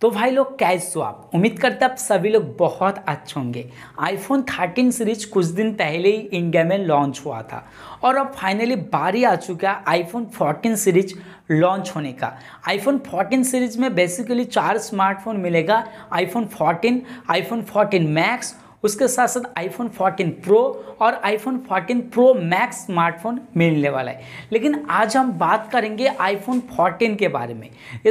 तो भाई लोग कैश स्वाप उम्मीद करते आप सभी लोग बहुत अच्छे होंगे आईफोन 13 सीरीज कुछ दिन पहले ही इंडिया में लॉन्च हुआ था और अब फाइनली बारी आ चुका है आईफोन 14 सीरीज लॉन्च होने का आईफोन 14 सीरीज में बेसिकली चार स्मार्टफोन मिलेगा आईफोन 14, आईफोन 14 मैक्स उसके साथ साथ आईफोन 14 प्रो और आईफोन 14 प्रो मैक्स स्मार्टफोन मिलने वाला है लेकिन आज हम बात करेंगे आईफोन 14 के बारे में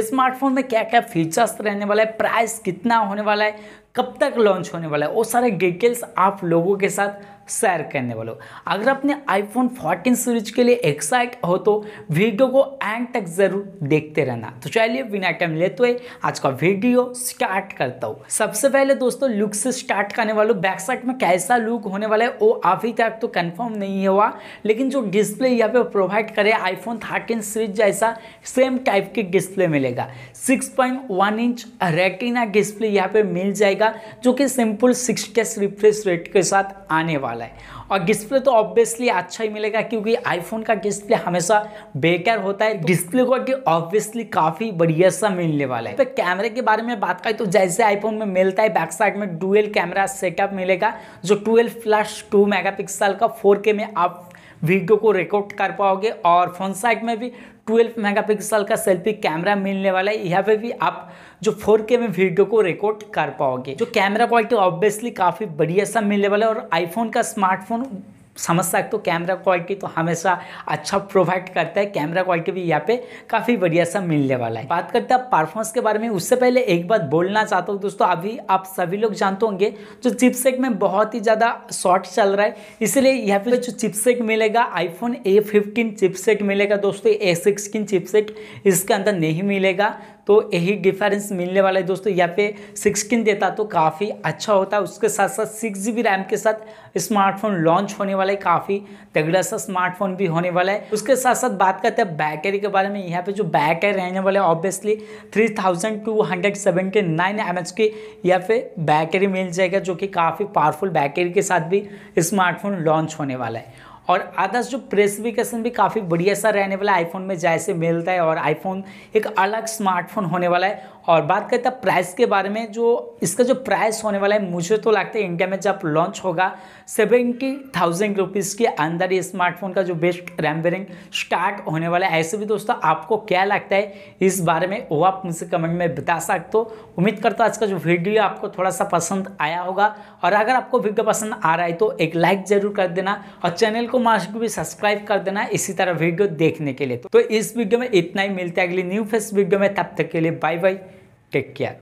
स्मार्टफोन में क्या क्या फीचर्स रहने वाला है प्राइस कितना होने वाला है कब तक लॉन्च होने वाला है वो सारे डिटेल्स आप लोगों के साथ शेयर करने वाले अगर अपने आईफोन 14 सीरीज के लिए एक्साइट हो तो वीडियो को एंड तक जरूर देखते रहना तो चलिए बिना टाइम लेते हुए आज का वीडियो स्टार्ट करता हूँ सबसे पहले दोस्तों लुक से स्टार्ट करने वालों बैक साइड में कैसा लुक होने वाला है वो अभी तक तो कन्फर्म नहीं हुआ लेकिन जो डिस्प्ले यहाँ पे प्रोवाइड करे आईफोन थर्टीन सीरीज जैसा सेम टाइप के डिस्प्ले मिलेगा सिक्स इंच रेटिना डिस्प्ले यहाँ पे मिल जाएगा जाएगा जो कि simple six test refresh rate के साथ आने वाला है और डिस्प्ले तो ऑब्वियसली अच्छा ही मिलेगा क्योंकि आईफोन का डिस्प्ले हमेशा बेकार होता है तो डिस्प्ले को कि ऑब्वियसली काफ़ी बढ़िया सा मिलने वाला है तो कैमरे के बारे में बात करें तो जैसे आईफोन में मिलता है बैक साइड में डुअल कैमरा सेटअप मिलेगा जो ट्वेल्व प्लस टू मेगा का फोर में आप वीडियो को रिकॉर्ड कर पाओगे और फोन साइड में भी 12 मेगापिक्सल का सेल्फी कैमरा मिलने वाला है यहाँ पे भी आप जो 4K में वीडियो को रिकॉर्ड कर पाओगे जो कैमरा क्वालिटी ऑब्वियसली काफ़ी बढ़िया सा मिलने वाला है और आईफोन का स्मार्टफोन समझ सकते हो कैमरा क्वालिटी तो हमेशा अच्छा प्रोवाइड करता है कैमरा क्वालिटी भी यहाँ पे काफ़ी बढ़िया सा मिलने वाला है बात करते हैं परफॉर्मेंस के बारे में उससे पहले एक बात बोलना चाहता हूँ दोस्तों अभी आप सभी लोग जानते होंगे जो चिपसेक में बहुत ही ज़्यादा शॉर्ट चल रहा है इसलिए यहाँ पे जो चिपसेक मिलेगा आईफोन ए फिफ्टीन मिलेगा दोस्तों ए सिक्सटीन चिपसेट इसके अंदर नहीं मिलेगा तो यही डिफरेंस मिलने वाला है दोस्तों यहाँ पे सिक्सटीन देता तो काफ़ी अच्छा होता उसके साथ साथ सिक्स जी रैम के साथ स्मार्टफोन लॉन्च होने वाला है काफ़ी तगड़ा सा स्मार्टफोन भी होने वाला है उसके साथ साथ बात करते हैं बैटरी के बारे में यहाँ पे जो बैटरी रहने वाला है obviously three thousand two hundred seventy nine M H की यहाँ पे बैटरी मिल जाएगा जो कि काफ़ी पावरफुल बैटरी के साथ भी स्मार्टफोन लॉन्च होने वाला है और अदर्स जो प्रेसिफिकेशन भी काफ़ी बढ़िया सा रहने वाला है आईफोन में जैसे मिलता है और आईफोन एक अलग स्मार्टफोन होने वाला है और बात करते हैं प्राइस के बारे में जो इसका जो प्राइस होने वाला है मुझे तो लगता है इंडिया में जब लॉन्च होगा सेवेंटी थाउजेंड रुपीज़ के अंदर ही स्मार्टफोन का जो बेस्ट रैम बेरिंग स्टार्ट होने वाला है ऐसे भी दोस्तों आपको क्या लगता है इस बारे में वो आप मुझसे कमेंट में बता सकते हो उम्मीद करता हूँ आज का जो वीडियो आपको थोड़ा सा पसंद आया होगा और अगर आपको वीडियो पसंद आ रहा है तो एक लाइक जरूर कर देना और चैनल को मास्क भी सब्सक्राइब कर देना इसी तरह वीडियो देखने के लिए तो इस वीडियो में इतना ही मिलता है अगली न्यू फेस वीडियो में तब तक के लिए बाय बाय టేక్ కేర్